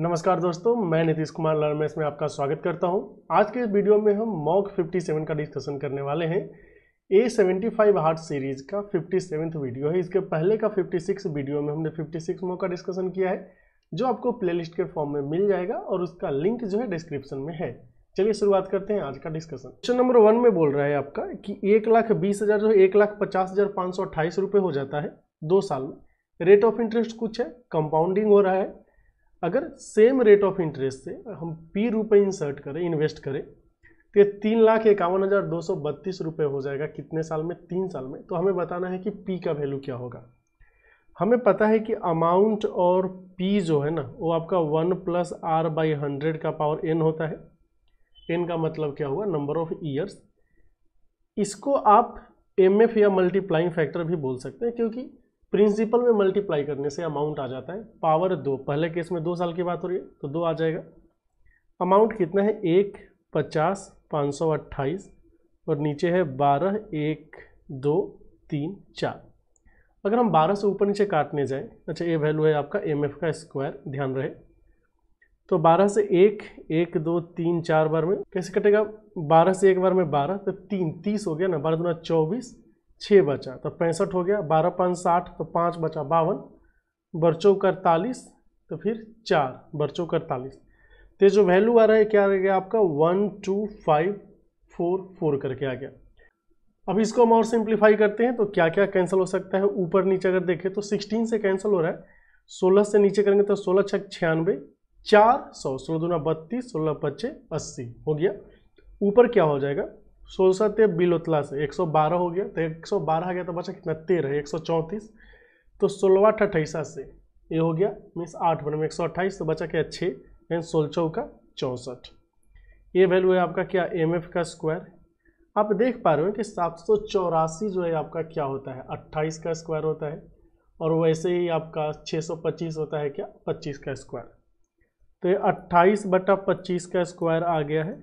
नमस्कार दोस्तों मैं नीतीश कुमार लर्मेस में आपका स्वागत करता हूं। आज के इस वीडियो में हम मॉक 57 का डिस्कशन करने वाले हैं A seventy five hard series का फिफ्टी सेवन्थ वीडियो है इसके पहले का फिफ्टी सिक्स वीडियो में हमने फिफ्टी सिक्स मॉक का डिस्कशन किया है जो आपको प्लेलिस्ट के फॉर्म में मिल जाएगा और उसका लिंक जो है डिस्क्रिप्शन में है चलिए शुरुआत करते हैं आज का डिस्कशन क्वेश्चन नंबर वन में बोल रहा है आपका कि एक लाख बीस हज़ार जो एक लाख पचास हज़ार पाँच सौ अट्ठाईस रुपये हो जाता है दो साल में रेट ऑफ इंटरेस्ट कुछ है कंपाउंडिंग हो रहा है अगर सेम रेट ऑफ इंटरेस्ट से हम पी रुपये इंसर्ट करें इन्वेस्ट करें तो ये तीन लाख इक्यावन हज़ार दो सौ बत्तीस रुपये हो जाएगा कितने साल में तीन साल में तो हमें बताना है कि पी का वैल्यू क्या होगा हमें पता है कि अमाउंट और पी जो है ना वो आपका one plus r by hundred का पावर एन होता है एन का मतलब क्या हुआ नंबर ऑफ ईयर्स इसको आप एम एफ या मल्टीप्लाइंग फैक्टर भी बोल सकते हैं क्योंकि प्रिंसिपल में मल्टीप्लाई करने से अमाउंट आ जाता है पावर दो पहले केस में दो साल की बात हो रही है तो दो आ जाएगा अमाउंट कितना है एक पचास पाँच सौ अट्ठाईस और नीचे है बारह एक दो तीन चार अगर हम बारह से ऊपर नीचे काटने जाएं अच्छा ये वैल्यू है आपका एम एफ का स्क्वायर ध्यान रहे तो बारह से एक एक दो तीन चार बार में कैसे कटेगा बारह से एक बार में बारह तो तीन तीस हो गया ना बारह दो चौबीस छः बचा तो पैंसठ हो गया बारह पाँच साठ तो पाँच बचा बावन बरचो करतालीस तो फिर चार बरचो करतालीस तो जो वैल्यू आ रहा है क्या आ गया आपका one two five four four करके आ गया अब इसको हम और सिंप्लीफाई करते हैं तो क्या क्या कैंसिल हो सकता है ऊपर नीचे अगर देखें तो सिक्सटीन से कैंसिल हो रहा है सोलह से नीचे करेंगे तो सोलह छः छियानवे चार सौ सोलह दूना बत्तीस सोलह पच्चीस अस्सी हो गया ऊपर क्या हो जाएगा सोलह सौ ते बिल उतला से एक सौ बारह हो गया तो एक सौ बारह आ गया तो बचा कितना तेरह एक सौ चौंतीस तो सोलवा अट्ठाईसा से ये हो गया मीन्स आठ बन में एक सौ अट्ठाईस तो बचा क्या छः मीन सोलह चौका चौंसठ ये वैल्यू है आपका क्या एम का स्क्वायर आप देख पा रहे हो कि सात सौ चौरासी जो है आपका क्या होता है अट्ठाईस का स्क्वायर होता है और वैसे ही आपका छः सौ पच्चीस होता है क्या पच्चीस का स्क्वायर तो ये अट्ठाईस बटा पच्चीस का स्क्वायर आ गया है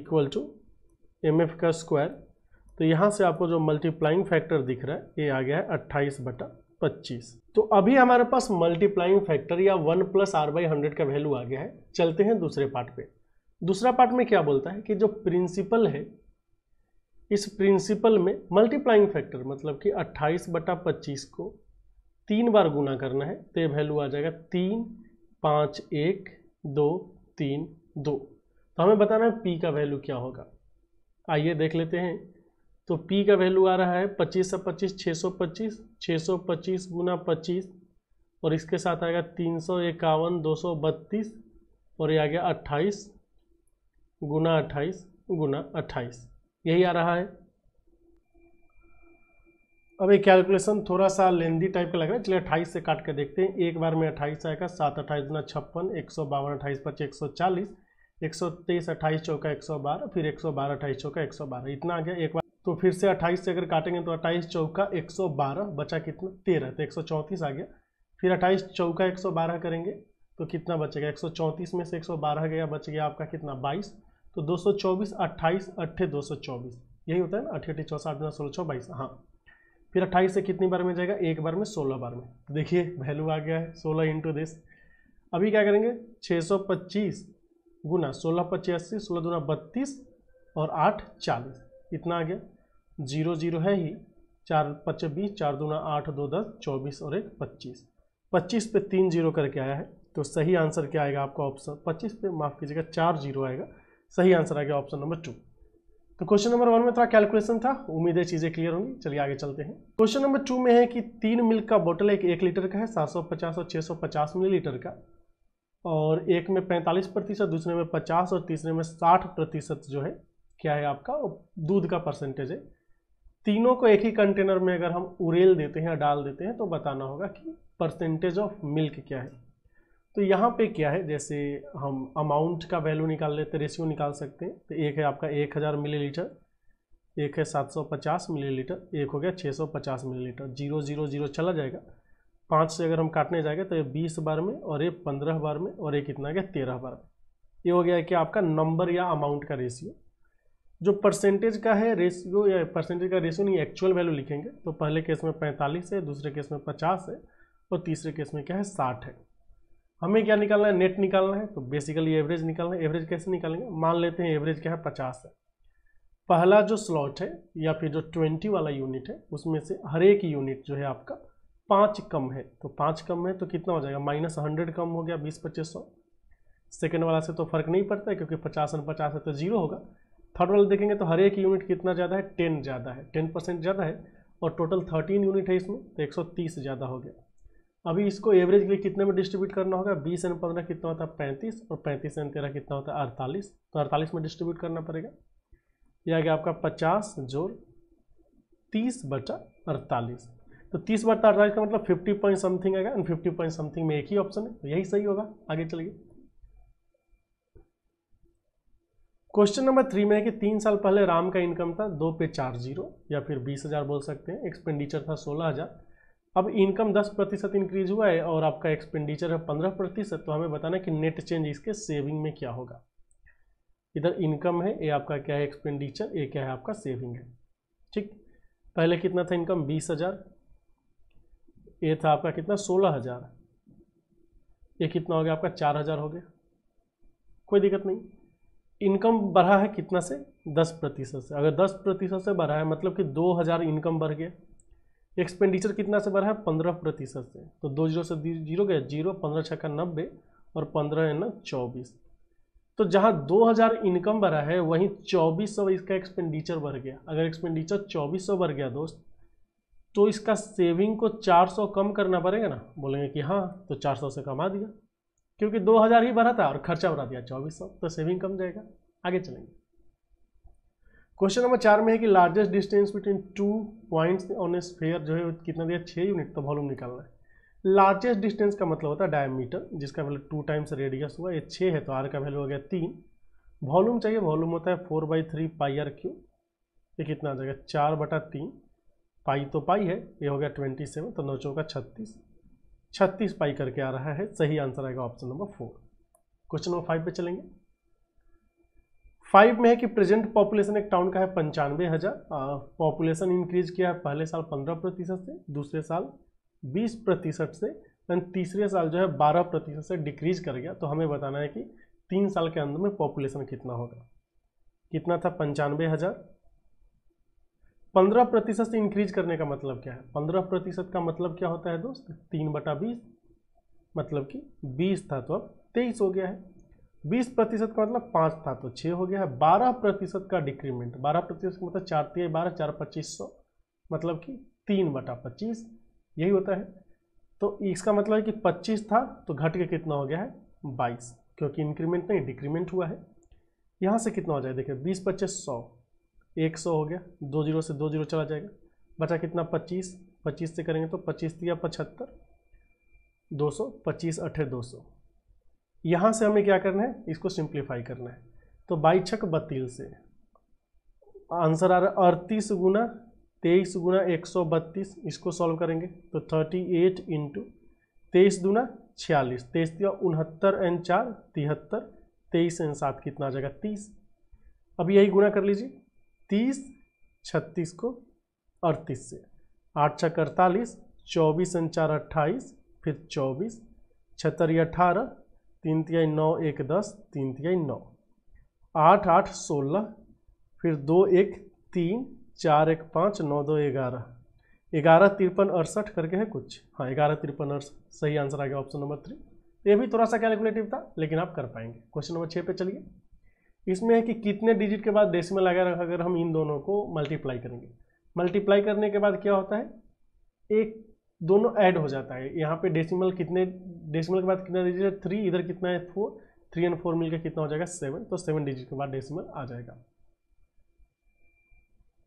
इक्वल टू एम एफ का स्क्वायर तो यहाँ से आपको जो मल्टीप्लाइंग फैक्टर दिख रहा है ये आ गया है अट्ठाईस बटा पच्चीस तो अभी हमारे पास मल्टीप्लाइंग फैक्टर या one plus r by hundred का वैल्यू आ गया है चलते हैं दूसरे पार्ट पे दूसरा पार्ट में क्या बोलता है कि जो प्रिंसिपल है इस प्रिंसिपल में मल्टीप्लाइंग फैक्टर मतलब कि अट्ठाईस बटा पच्चीस को तीन बार गुना करना है तो ये वैल्यू आ जाएगा तीन पाँच एक दो तीन दो तो हमें बताना है पी का वैल्यू क्या होगा आइए देख लेते हैं तो P का वैल्यू आ रहा है पच्चीस सौ पच्चीस छः सौ पच्चीस छः सौ पच्चीस गुना पच्चीस और इसके साथ आएगा तीन सौ इक्यावन दो सौ बत्तीस और ये आ गया अट्ठाईस गुना अट्ठाईस गुना अट्ठाईस यही आ रहा है अब ये कैलकुलेशन थोड़ा सा लेंदी टाइप का लग रहा है चलिए अट्ठाईस से काट के देखते हैं एक बार में अट्ठाईस आएगा सात अट्ठाईस गुना छप्पन एक सौ बावन अट्ठाईस पच्चीस एक सौ चालीस एक सौ तेईस अट्ठाईस चौका एक सौ बारह फिर एक सौ बारह अट्ठाईस चौका एक सौ बारह इतना आ गया एक बार तो फिर से अट्ठाईस से अगर काटेंगे तो अट्ठाईस चौका एक सौ बारह बचा कितना तेरह तो एक सौ चौंतीस आ गया फिर अट्ठाईस चौका एक सौ बारह करेंगे तो कितना बचेगा एक सौ चौंतीस में से एक सौ बारह गया बच गया आपका कितना बाईस तो दो सौ चौबीस अट्ठाईस अट्ठे दो सौ चौबीस यही होता है ना अट्ठे अठे चौसठ आठ सोलह छः बाईस हाँ फिर अट्ठाईस से कितनी बार में जाएगा एक बार में सोलह बार में देखिए वैल्यू आ गया है सोलह इंटू दिस अभी क्या करेंगे छः सौ पच्चीस गुना सोलह पचासी सोलह दूना बत्तीस और आठ चालीस इतना आ गया जीरो जीरो है ही चार पच्चीस बीस चार दूना आठ दो दस चौबीस और एक पच्चीस पच्चीस पे तीन जीरो करके आया है तो सही आंसर क्या आएगा आपका ऑप्शन पच्चीस पे माफ़ कीजिएगा चार जीरो आएगा सही आंसर आ गया ऑप्शन नंबर टू तो क्वेश्चन नंबर वन में थोड़ा कैलकुलेशन था उम्मीद है चीज़ें क्लियर होंगी चलिए आगे चलते हैं क्वेश्चन नंबर टू में है कि तीन मिल्क का बोतल एक एक लीटर का है सात सौ पचास और छः सौ पचास लीटर का और एक में 45 प्रतिशत दूसरे में 50 और तीसरे में 60 प्रतिशत जो है क्या है आपका दूध का परसेंटेज है तीनों को एक ही कंटेनर में अगर हम उरेल देते हैं या डाल देते हैं तो बताना होगा कि परसेंटेज ऑफ मिल्क क्या है तो यहाँ पे क्या है जैसे हम अमाउंट का वैल्यू निकाल लेते रेशियो निकाल सकते हैं तो एक है आपका 1000 मिलीलीटर एक है 750 मिलीलीटर एक हो गया 650 मिलीलीटर जीरो जीरो जीरो चला जाएगा पाँच से अगर हम काटने जाएंगे तो ये बीस बार में और ये पंद्रह बार में और ये कितना गया तेरह बार में ये हो गया कि आपका नंबर या अमाउंट का रेशियो जो परसेंटेज का है रेशियो या परसेंटेज का रेशियो नहीं एक्चुअल वैल्यू लिखेंगे तो पहले केस में पैंतालीस है दूसरे केस में पचास है और तीसरे केस में क्या है साठ है हमें क्या निकालना है नेट निकालना है तो बेसिकली एवरेज निकालना है एवरेज कैसे निकालेंगे मान लेते हैं एवरेज क्या है पचास है पहला जो स्लॉट है या फिर जो ट्वेंटी वाला यूनिट है उसमें से हर एक यूनिट जो है आपका पाँच कम है तो पाँच कम है तो कितना हो जाएगा माइनस हंड्रेड कम हो गया बीस पच्चीस सौ सेकेंड वाला से तो फर्क नहीं पड़ता है क्योंकि पचास और पचास है तो जीरो होगा थर्ड वाला देखेंगे तो हर एक यूनिट कितना ज़्यादा है टेन ज़्यादा है टेन परसेंट ज़्यादा है और टोटल थर्टीन यूनिट है इसमें तो एक सौ तीस ज़्यादा हो गया अभी इसको एवरेज के लिए कितने में डिस्ट्रीब्यूट करना होगा बीस एन पंद्रह कितना होता है पैंतीस और पैंतीस एन तेरह कितना होता है अड़तालीस तो अड़तालीस में डिस्ट्रीब्यूट करना पड़ेगा यह आ गया आपका पचास जोड़ तीस बटा अड़तालीस तो तीस बार तार का मतलब फिफ्टी पॉइंट समथिंग आएगा एंड फिफ्टी पॉइंट समथिंग में एक ही ऑप्शन है तो यही सही होगा आगे चलिए क्वेश्चन नंबर थ्री में है कि तीन साल पहले राम का इनकम था दो पे चार जीरो या फिर बीस हजार बोल सकते हैं एक्सपेंडिचर था सोलह हजार अब इनकम दस प्रतिशत इंक्रीज हुआ है और आपका एक्सपेंडिचर है पंद्रह प्रतिशत तो हमें बताना कि नेट चेंज इसके सेविंग में क्या होगा इधर इनकम है ये आपका क्या है एक्सपेंडिचर ये क्या है आपका सेविंग है ठीक पहले कितना था इनकम बीस हज़ार ये था आपका कितना सोलह हज़ार ये कितना हो गया आपका चार हज़ार हो गया कोई दिक्कत नहीं इनकम बढ़ा है कितना से दस प्रतिशत से अगर दस प्रतिशत से बढ़ा है मतलब कि दो हज़ार इनकम बढ़ गया एक्सपेंडिचर कितना से बढ़ा है पंद्रह प्रतिशत से तो दो जीरो से जीरो गया जीरो पंद्रह का नब्बे और पंद्रह है ना चौबीस तो जहाँ दो हज़ार इनकम बढ़ा है वहीं चौबीस सौ इसका एक्सपेंडिचर बढ़ गया अगर एक्सपेंडिचर चौबीस सौ बढ़ गया दोस्त तो इसका सेविंग को 400 कम करना पड़ेगा ना बोलेंगे कि हाँ तो 400 से कमा दिया क्योंकि 2000 ही भरा था और खर्चा बढ़ा दिया 2400 तो सेविंग कम जाएगा आगे चलेंगे क्वेश्चन नंबर चार में है कि largest distance between two points on a sphere जो है कितना दिया छः यूनिट तो वॉल्यूम निकालना है लार्जेस्ट डिस्टेंस का मतलब होता है डायमीटर जिसका वैल्यू टू टाइम्स रेडियस हुआ ये छः है तो आर का वैल्यू हो गया तीन वॉल्यूम चाहिए वॉल्यूम होता है four by three pi r cube ये कितना आ जाएगा चार बटा तीन पाई तो पाई है ये हो गया ट्वेंटी सेवन तो नौ चौका छत्तीस छत्तीस पाई करके आ रहा है सही आंसर आएगा option number four question number five पे चलेंगे फाइव में है कि प्रेजेंट पॉपुलेशन एक टाउन का है पंचानवे हज़ार पॉपुलेशन इंक्रीज किया है पहले साल पंद्रह प्रतिशत से दूसरे साल बीस प्रतिशत से देन तीसरे साल जो है बारह प्रतिशत से डिक्रीज कर गया तो हमें बताना है कि तीन साल के अंदर में पॉपुलेशन कितना होगा कितना था पंचानवे हज़ार पंद्रह प्रतिशत से इंक्रीज करने का मतलब क्या है पंद्रह प्रतिशत का मतलब क्या होता है दोस्त तीन बटा बीस मतलब कि बीस था तो अब तेईस हो गया है बीस प्रतिशत का मतलब पाँच था तो छः हो गया है बारह प्रतिशत का डिक्रीमेंट बारह प्रतिशत का मतलब चार तीन बारह चार पच्चीस सौ मतलब कि तीन बटा पच्चीस यही होता है तो इसका मतलब है कि पच्चीस था तो घट के कितना हो गया है बाईस क्योंकि इंक्रीमेंट नहीं डिक्रीमेंट हुआ है यहाँ से कितना हो जाए देखिए बीस पच्चीस सौ एक सौ हो गया दो जीरो से दो जीरो चला जाएगा बचा कितना पच्चीस पच्चीस से करेंगे तो पच्चीस या पचहत्तर दो सौ पच्चीस अठे दो सौ यहाँ से हमें क्या करना है इसको सिंप्लीफाई करना है तो बाई छक बत्तीस से आंसर आ रहा है अड़तीस गुना तेईस गुना एक सौ बत्तीस इसको सॉल्व करेंगे तो थर्टी एट इंटू तेईस दूना छियालीस तेईस दिया उनहत्तर एन चार तिहत्तर तेईस एन सात कितना आ जाएगा तीस अब यही गुना कर लीजिए तीस छत्तीस को अड़तीस से आठ छक अड़तालीस चौबीस अनचार अट्ठाईस फिर चौबीस छतरी अठारह तीन तिहाई नौ एक दस तीन तिहाई नौ आठ आठ सोलह फिर दो एक तीन चार एक पाँच नौ दो ग्यारह ग्यारह तिरपन अड़सठ करके है कुछ हाँ ग्यारह तिरपन अड़सठ सही आंसर आ गया ऑप्शन नंबर थ्री ये भी थोड़ा सा कैलकुलेटिव था लेकिन आप कर पाएंगे क्वेश्चन नंबर छः पे चलिए इसमें है कि कितने डिजिट के बाद डेसिमल अगर अगर हम इन दोनों को मल्टीप्लाई करेंगे मल्टीप्लाई करने के बाद क्या होता है एक दोनों ऐड हो जाता है यहाँ पे डेसिमल कितने डेसिमल के बाद कितना डिजिट है थ्री इधर कितना है फोर थ्री एंड फोर मिलकर कितना हो जाएगा सेवन तो सेवन डिजिट के बाद डेसिमल आ जाएगा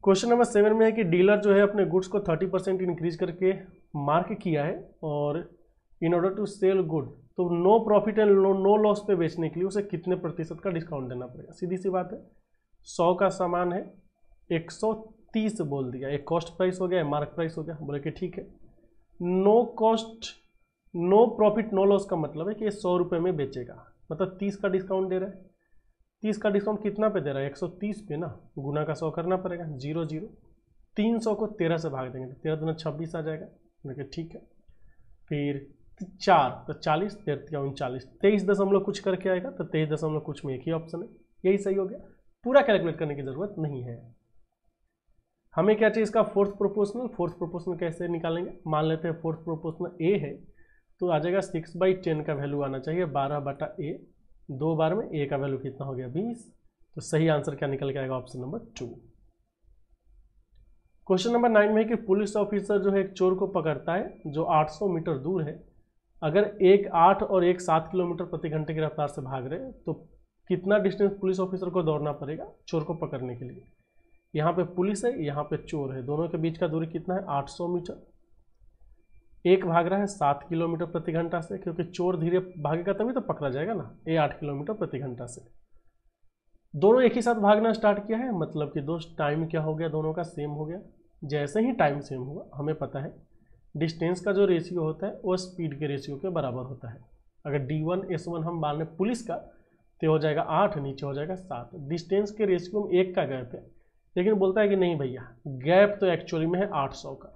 क्वेश्चन नंबर सेवन में है कि डीलर जो है अपने गुड्स को थर्टी परसेंट इंक्रीज करके मार्क किया है और in order to sell good तो no profit and no no loss पे बेचने के लिए उसे कितने प्रतिशत का डिस्काउंट देना पड़ेगा सीधी सी बात है सौ का सामान है एक सौ तीस बोल दिया एक कॉस्ट प्राइस हो गया मार्क प्राइस हो गया बोले कि ठीक है no cost no profit no loss का मतलब है कि ये सौ रुपये में बेचेगा मतलब तीस का डिस्काउंट दे रहा है तीस का डिस्काउंट कितना पे दे रहा है एक सौ तीस पे ना गुना का सौ करना पड़ेगा जीरो जीरो तीन सौ को तेरह से भाग देंगे तो तेरह दिन छब्बीस आ जाएगा देखिए ठीक है फिर चार तो चालीस तेरतिया उनचालीस तेईस दशमलव कुछ करके आएगा तो तेईस दशमलव कुछ में एक ही ऑप्शन है यही सही हो गया पूरा कैलकुलेट करने की ज़रूरत नहीं है हमें क्या चाहिए इसका फोर्थ प्रोपोर्शनल फोर्थ प्रोपोर्शनल कैसे निकालेंगे मान लेते हैं फोर्थ प्रोपोर्शनल ए है तो आ जाएगा सिक्स बाई टेन का वैल्यू आना चाहिए बारह बटा ए दो बार में ए का वैल्यू कितना हो गया बीस तो सही आंसर क्या निकल के आएगा option number two question number nine में है कि पुलिस ऑफिसर जो है एक चोर को पकड़ता है जो 800 मीटर दूर है अगर एक आठ और एक सात किलोमीटर प्रति घंटे की रफ्तार से भाग रहे तो कितना डिस्टेंस पुलिस ऑफिसर को दौड़ना पड़ेगा चोर को पकड़ने के लिए यहाँ पे पुलिस है यहाँ पे चोर है दोनों के बीच का दूरी कितना है 800 मीटर एक भाग रहा है सात किलोमीटर प्रति घंटा से क्योंकि चोर धीरे भागेगा तभी तो पकड़ा जाएगा ना ये आठ किलोमीटर प्रति घंटा से दोनों एक ही साथ भागना स्टार्ट किया है मतलब कि दोस्त टाइम क्या हो गया दोनों का सेम हो गया जैसे ही टाइम सेम हुआ हमें पता है डिस्टेंस का जो रेशियो होता है वो स्पीड के रेशियो के बराबर होता है अगर डी वन एस वन हम मान लें पुलिस का तो हो जाएगा आठ नीचे हो जाएगा सात डिस्टेंस के रेशियो में एक का गैप है लेकिन बोलता है कि नहीं भैया गैप तो एक्चुअली में है सौ का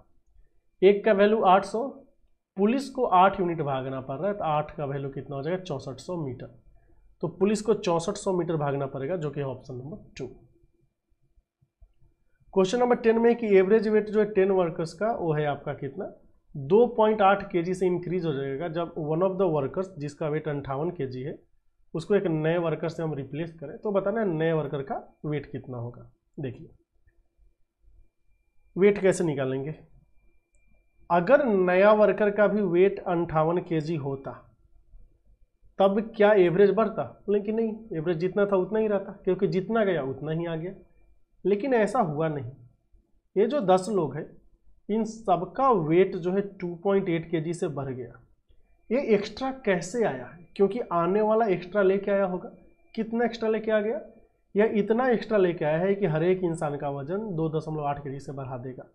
एक का वैल्यू सौ पुलिस को आठ यूनिट भागना पड़ रहा है तो आठ का वैल्यू कितना हो जाएगा सौ मीटर तो पुलिस को सौ मीटर भागना पड़ेगा जो कि option number two question number ten में कि एवरेज वेट जो है टेन वर्कर्स का वो है आपका कितना दो पॉइंट आठ के जी से इंक्रीज हो जाएगा जब वन ऑफ द वर्कर्स जिसका वेट अंठावन के जी है उसको एक नए वर्कर से हम रिप्लेस करें तो बताना है नए वर्कर का वेट कितना होगा देखिए वेट कैसे निकालेंगे अगर नया वर्कर का भी वेट अंठावन के जी होता तब क्या एवरेज बढ़ता लेकिन नहीं एवरेज जितना था उतना ही रहता क्योंकि जितना गया उतना ही आ गया लेकिन ऐसा हुआ नहीं ये जो दस लोग हैं इन सबका वेट जो है 2.8 पॉइंट से बढ़ गया ये एक्स्ट्रा कैसे आया है क्योंकि आने वाला एक्स्ट्रा लेके आया होगा कितना एक्स्ट्रा लेके आ गया यह इतना एक्स्ट्रा लेके आया है कि हर एक इंसान का वजन दो दशमलव आठ के से बढ़ा देगा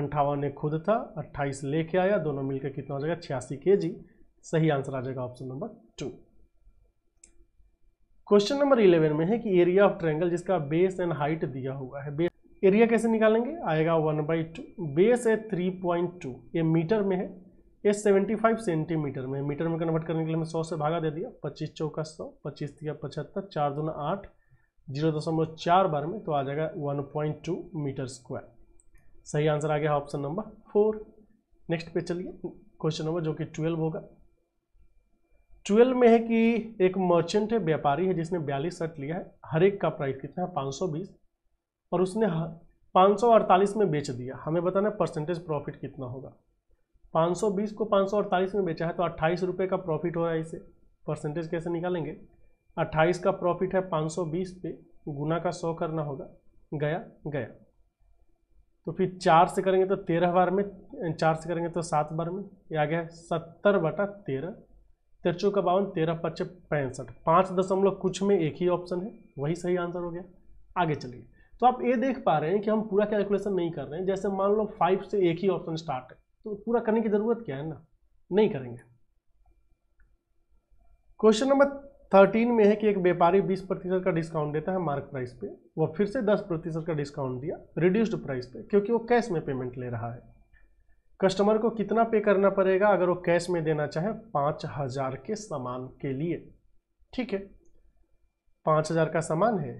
अंठावन एक खुद था अट्ठाईस लेके आया दोनों मिलकर कितना हो जाएगा छियासी के जी सही आंसर आ जाएगा option number two question number eleven में है कि एरिया ऑफ ट्रायंगल जिसका बेस एंड हाइट दिया हुआ है एरिया कैसे निकालेंगे आएगा वन बाई टू बेस है थ्री पॉइंट टू ये मीटर में है ये सेवेंटी फाइव सेंटीमीटर में मीटर में कन्वर्ट करने के लिए मैं सौ से भागा दे दिया पच्चीस चौका सौ पच्चीस दिया पचहत्तर चार दो आठ जीरो दशमलव चार बार में तो आ जाएगा one point two metre square सही आंसर आ गया ऑप्शन नंबर फोर नेक्स्ट पे चलिए क्वेश्चन नंबर जो कि ट्वेल्व होगा ट्वेल्व में है कि एक मर्चेंट है व्यापारी है जिसने बयालीस शर्ट लिया है हर एक का प्राइस कितना है पाँच सौ बीस और उसने पाँच में बेच दिया हमें बताना परसेंटेज प्रॉफिट कितना होगा 520 को 548 में बेचा है तो अट्ठाईस रुपये का प्रॉफिट हो रहा है इसे परसेंटेज कैसे निकालेंगे 28 का प्रॉफिट है 520 पे गुना का 100 करना होगा गया गया तो फिर चार से करेंगे तो तेरह बार में चार से करेंगे तो सात बार में ये आ गया सत्तर बटा तेरह तिरचो का बावन तेरह पच्चीस पैंसठ पाँच दशमलव कुछ में एक ही ऑप्शन है वही सही आंसर हो गया आगे चलिए तो आप ये देख पा रहे हैं कि हम पूरा कैलकुलेशन नहीं कर रहे हैं जैसे मान लो फाइव से एक ही ऑप्शन स्टार्ट है तो पूरा करने की ज़रूरत क्या है ना नहीं करेंगे क्वेश्चन नंबर थर्टीन में है कि एक व्यापारी बीस प्रतिशत का डिस्काउंट देता है मार्क प्राइस पे वह फिर से दस प्रतिशत का डिस्काउंट दिया रिड्यूस्ड प्राइस पे क्योंकि वो कैश में पेमेंट ले रहा है कस्टमर को कितना पे करना पड़ेगा अगर वो कैश में देना चाहे पाँच हज़ार के सामान के लिए ठीक है पाँच हज़ार का सामान है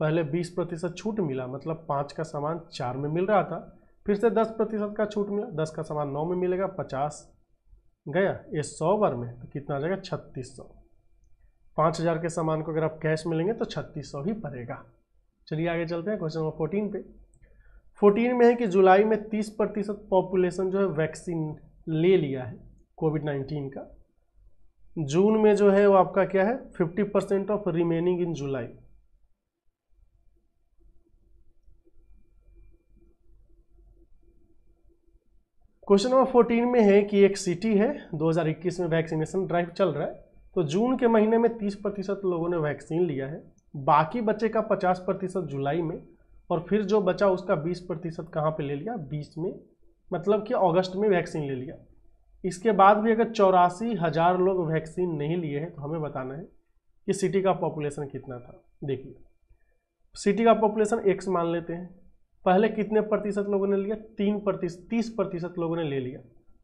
पहले 20 प्रतिशत छूट मिला मतलब पाँच का सामान चार में मिल रहा था फिर से 10 प्रतिशत का छूट मिला 10 का सामान नौ में मिलेगा 50 गया ये सौ बार में तो कितना आ जाएगा छत्तीस सौ पाँच हज़ार के सामान को अगर आप कैश में लेंगे तो छत्तीस सौ ही पड़ेगा चलिए आगे चलते हैं क्वेश्चन नंबर फोर्टीन पे फोर्टीन में है कि जुलाई में तीस प्रतिशत पॉपुलेशन जो है वैक्सीन ले लिया है कोविड नाइन्टीन का जून में जो है वो आपका क्या है fifty percent of remaining in July question number fourteen में है कि एक सिटी है 2021 में वैक्सीनेशन ड्राइव चल रहा है तो जून के महीने में 30 प्रतिशत लोगों ने वैक्सीन लिया है बाकी बच्चे का 50 प्रतिशत जुलाई में और फिर जो बचा उसका 20 प्रतिशत कहाँ पर ले लिया बीस में मतलब कि अगस्त में वैक्सीन ले लिया इसके बाद भी अगर चौरासी हज़ार लोग वैक्सीन नहीं लिए हैं तो हमें बताना है कि सिटी का पॉपुलेशन कितना था देखिए सिटी का पॉपुलेशन एक्स मान लेते हैं पहले कितने प्रतिशत लोगों ने लिया तीन प्रतिशत तीस प्रतिशत लोगों ने ले लिया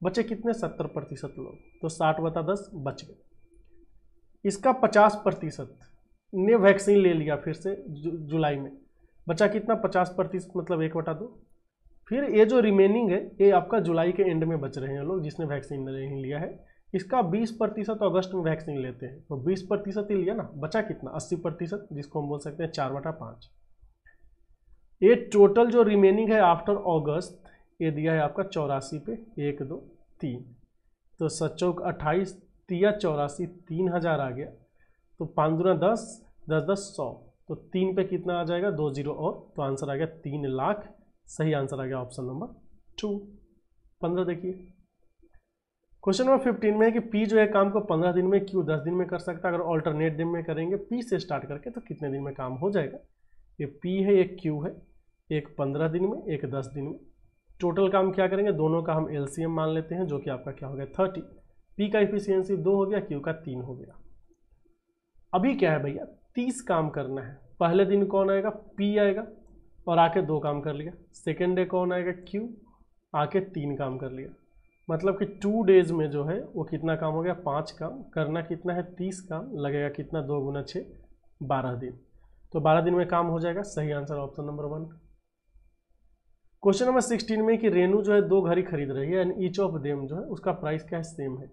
बचे कितने सत्तर प्रतिशत लोग तो साठ बता दस बच गए इसका पचास प्रतिशत ने वैक्सीन ले लिया फिर से जु, जुलाई में बचा कितना पचास प्रतिशत मतलब एक बटा दो फिर ये जो रिमेनिंग है ये आपका जुलाई के एंड में बच रहे हैं लोग जिसने वैक्सीन नहीं लिया है इसका 20 प्रतिशत अगस्त में वैक्सीन लेते हैं तो 20 प्रतिशत ही लिया ना बचा कितना 80 प्रतिशत जिसको हम बोल सकते हैं चार बटा पाँच ये टोटल जो रिमेनिंग है आफ्टर अगस्त ये दिया है आपका चौरासी पे एक दो तीन तो सचौक अट्ठाईस तिया चौरासी तीन हज़ार आ गया तो पाँच दस दस दस सौ तो तीन पे कितना आ जाएगा दो जीरो और तो आंसर आ गया तीन लाख सही आंसर आ गया ऑप्शन नंबर टू पंद्रह देखिए क्वेश्चन नंबर फिफ्टीन में है कि पी जो है काम को पंद्रह दिन में क्यों दस दिन में कर सकता है अगर ऑल्टरनेट दिन में करेंगे पी से स्टार्ट करके तो कितने दिन में काम हो जाएगा ये पी है ये क्यू है एक पंद्रह दिन में एक दस दिन में टोटल काम क्या करेंगे दोनों का हम एल मान लेते हैं जो कि आपका क्या हो गया थर्टी पी का इफिशियंसी दो हो गया क्यू का तीन हो गया अभी क्या है भैया तीस काम करना है पहले दिन कौन आएगा पी आएगा और आके दो काम कर लिया सेकेंड डे कौन आएगा क्यू आके तीन काम कर लिया मतलब कि टू डेज में जो है वो कितना काम हो गया पाँच काम करना कितना है तीस काम लगेगा कितना दो गुना छः बारह दिन तो बारह दिन में काम हो जाएगा सही answer option number one question number sixteen में कि रेनू जो है दो घड़ी खरीद रही है एंड ईच ऑफ देम जो है उसका प्राइस क्या है सेम है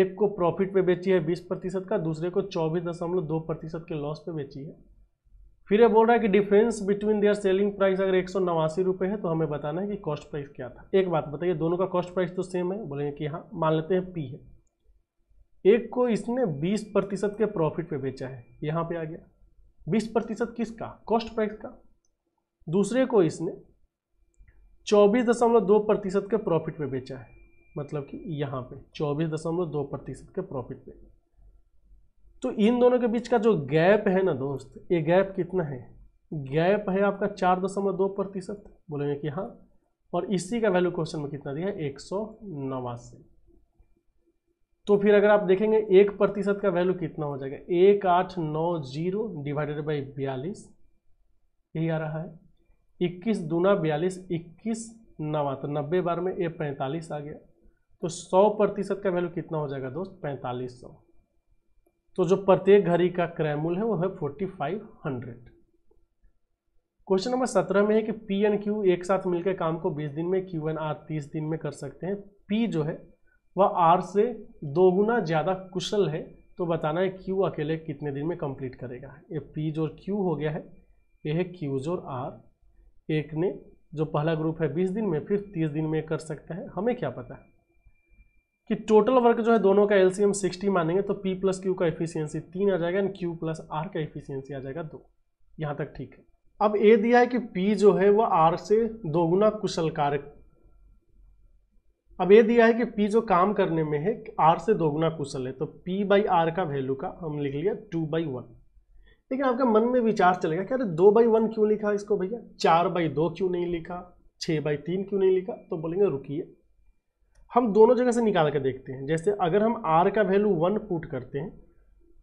एक को प्रॉफिट पे बेची है बीस प्रतिशत का दूसरे को चौबीस दशमलव दो प्रतिशत के लॉस पे बेची है फिर ये बोल रहा है कि difference between their selling price अगर एक सौ नवासी रुपये है तो हमें बताना है कि कॉस्ट प्राइस क्या था एक बात बताइए दोनों का कॉस्ट प्राइस तो सेम है बोलेंगे कि हाँ मान लेते हैं पी है एक को इसने बीस प्रतिशत के प्रॉफिट पर बेचा है यहाँ पर आ गया बीस प्रतिशत किसका कॉस्ट प्राइस का दूसरे को इसने चौबीस दशमलव दो प्रतिशत के प्रॉफिट में बेचा है मतलब कि यहाँ पे चौबीस दशमलव दो प्रतिशत के प्रॉफिट पे तो इन दोनों के बीच का जो गैप है ना दोस्त ये गैप कितना है गैप है आपका चार दशमलव दो प्रतिशत बोलेंगे कि हाँ और इसी का वैल्यू क्वेश्चन में कितना दिया है एक सौ नवासी तो फिर अगर आप देखेंगे एक प्रतिशत का वैल्यू कितना हो जाएगा एक आठ नौ जीरो डिवाइडेड बाई बयालीस यही आ रहा है इक्कीस दूना बयालीस इक्कीस नवा तो नब्बे बार में ए पैंतालीस आ गया तो सौ प्रतिशत का वैल्यू कितना हो जाएगा दोस्त पैंतालीस सौ तो जो प्रत्येक घड़ी का क्रय है वो है forty five hundred question number सत्रह में है कि पी एंड क्यू एक साथ मिलकर काम को बीस दिन में क्यू एन आर तीस दिन में कर सकते हैं पी जो है वह आर से दोगुना ज़्यादा कुशल है तो बताना है क्यू अकेले कितने दिन में कंप्लीट करेगा ये पी जो क्यू हो गया है यह है क्यू जोर आर एक ने जो पहला ग्रुप है बीस दिन में फिर तीस दिन में कर सकता है हमें क्या पता है कि टोटल वर्क जो है दोनों का एलसीएम 60 मानेंगे तो पी प्लस क्यू का एफिशिएंसी तीन आ जाएगा एंड क्यू प्लस आर का एफिशिएंसी आ जाएगा दो यहाँ तक ठीक है अब ए दिया है कि पी जो है वह आर से दोगुना कुशल कारक अब ये दिया है कि पी जो काम करने में है आर से दोगुना कुशल है तो पी बाई आर का वैल्यू का हम लिख लिया टू बाई वन लेकिन आपके मन में विचार चलेगा कि अरे दो बाई वन क्यों लिखा इसको भैया चार बाई दो क्यों नहीं लिखा छः बाई तीन क्यों नहीं लिखा तो बोलेंगे रुकिए हम दोनों जगह से निकाल कर देखते हैं जैसे अगर हम आर का वैल्यू वन पुट करते हैं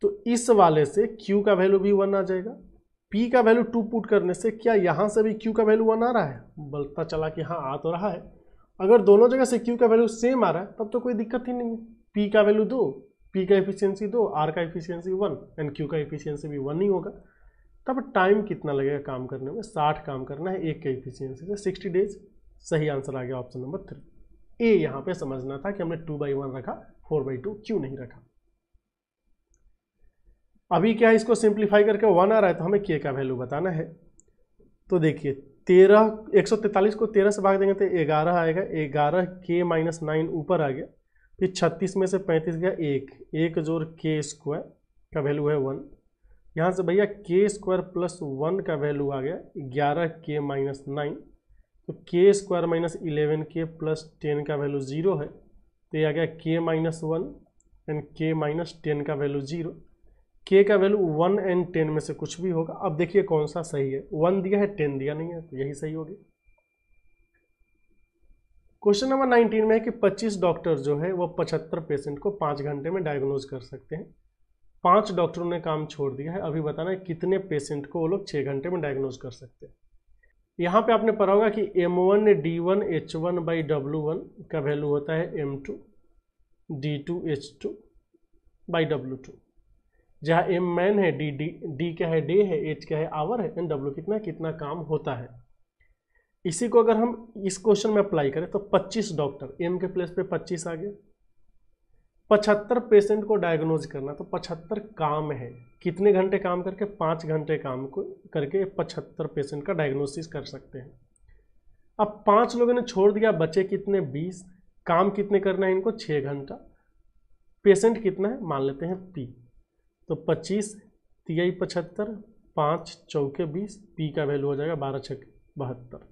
तो इस वाले से क्यू का वैल्यू भी वन आ जाएगा पी का वैल्यू टू पुट करने से क्या यहाँ से भी क्यू का वैल्यू वन आ रहा है बलता चला कि हाँ आ तो रहा है अगर दोनों जगह से क्यू का वैल्यू सेम आ रहा है तब तो कोई दिक्कत ही नहीं है पी का वैल्यू दो पी का एफिशिएंसी दो आर का एफिशिएंसी वन एंड क्यू का एफिशिएंसी भी वन ही होगा तब टाइम कितना लगेगा काम करने में साठ काम करना है एक का एफिशियंसी से सिक्सटी डेज सही आंसर आ गया ऑप्शन नंबर थ्री ए यहाँ पे समझना था कि हमने टू बाई वन रखा फोर बाई टू क्यों नहीं रखा अभी क्या इसको सिंप्लीफाई करके वन आ रहा है तो हमें के का वैल्यू बताना है तो देखिए तेरह एक सौ तैतालीस को तेरह से भाग देंगे तो ग्यारह आएगा ग्यारह के माइनस नाइन ऊपर आ गया फिर छत्तीस में से पैंतीस गया एक एक जोर के स्क्वायर का वैल्यू है वन यहाँ से भैया के स्क्वायर प्लस वन का वैल्यू आ गया ग्यारह के माइनस नाइन तो K square minus eleven K plus ten का वैल्यू ज़ीरो है तो ये आ गया K minus one and K minus ten का वैल्यू ज़ीरो के का वैल्यू वन एंड टेन में से कुछ भी होगा अब देखिए कौन सा सही है वन दिया है टेन दिया नहीं है तो यही सही होगी क्वेश्चन नंबर 19 में है कि 25 डॉक्टर जो है वो 75 पेशेंट को पाँच घंटे में डायग्नोज कर सकते हैं पांच डॉक्टरों ने काम छोड़ दिया है अभी बताना है कितने पेशेंट को वो लोग छः घंटे में डायग्नोज कर सकते हैं यहाँ पे आपने पढ़ा होगा कि M one D one H one by W one का वैल्यू होता है M two D two H two by W two जहाँ एम मैन है डी डी डी क्या है डे है एच क्या है आवर है एंड डब्ल्यू कितना कितना काम होता है इसी को अगर हम इस क्वेश्चन में अप्लाई करें तो 25 डॉक्टर एम के प्लेस पे 25 आ गए 75 पेशेंट को डायग्नोज करना तो 75 काम है कितने घंटे काम करके पाँच घंटे काम को करके 75 पेशेंट का डायग्नोसिस कर सकते हैं अब पाँच लोगों ने छोड़ दिया बचे कितने 20 काम कितने करना है इनको छः घंटा पेशेंट कितना है मान लेते हैं पी तो पच्चीस तिहाई पचहत्तर पाँच चौके बीस पी का वैल्यू हो जाएगा बारह छः बहत्तर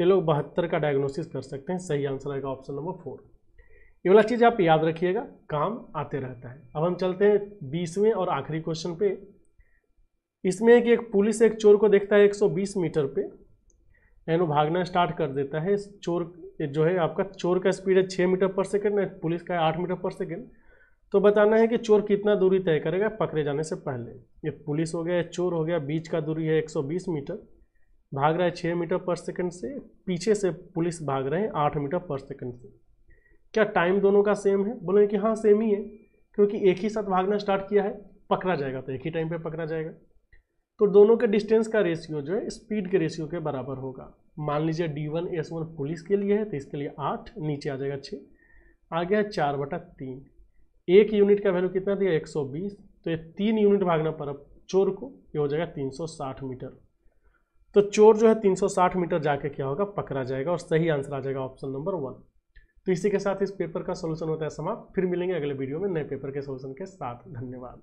तो लोग बहत्तर का डायग्नोसिस कर सकते हैं सही आंसर आएगा ऑप्शन नंबर फोर ये वाला चीज़ आप याद रखिएगा काम आते रहता है अब हम चलते हैं बीसवें और आखिरी क्वेश्चन पे इसमें है कि एक पुलिस एक चोर को देखता है 120 मीटर पे एनो भागना स्टार्ट कर देता है चोर जो है आपका चोर का स्पीड है छः मीटर पर सेकेंड है पुलिस का है आठ मीटर पर सेकेंड तो बताना है कि चोर कितना दूरी तय करेगा पकड़े जाने से पहले ये पुलिस हो गया चोर हो गया बीच का दूरी है 120 मीटर भाग रहा है छः मीटर पर सेकंड से पीछे से पुलिस भाग रहे हैं आठ मीटर पर सेकंड से क्या टाइम दोनों का सेम है बोले कि हाँ सेम ही है क्योंकि एक ही साथ भागना स्टार्ट किया है पकड़ा जाएगा तो एक ही टाइम पे पकड़ा जाएगा तो दोनों के डिस्टेंस का रेशियो जो है स्पीड के रेशियो के बराबर होगा मान लीजिए D one S one police के लिए है तो इसके लिए आठ नीचे आ जाएगा छः आ गया चार बटा तीन एक यूनिट का वैल्यू कितना दिया एक सौ बीस तो ये तीन यूनिट भागना पड़ा चोर को ये हो जाएगा तीन सौ साठ मीटर तो चोर जो है 360 मीटर जाके क्या होगा पकड़ा जाएगा और सही आंसर आ जाएगा ऑप्शन नंबर वन तो इसी के साथ इस पेपर का सोल्यूशन होता है समाप्त फिर मिलेंगे अगले वीडियो में नए पेपर के सोल्यूशन के साथ धन्यवाद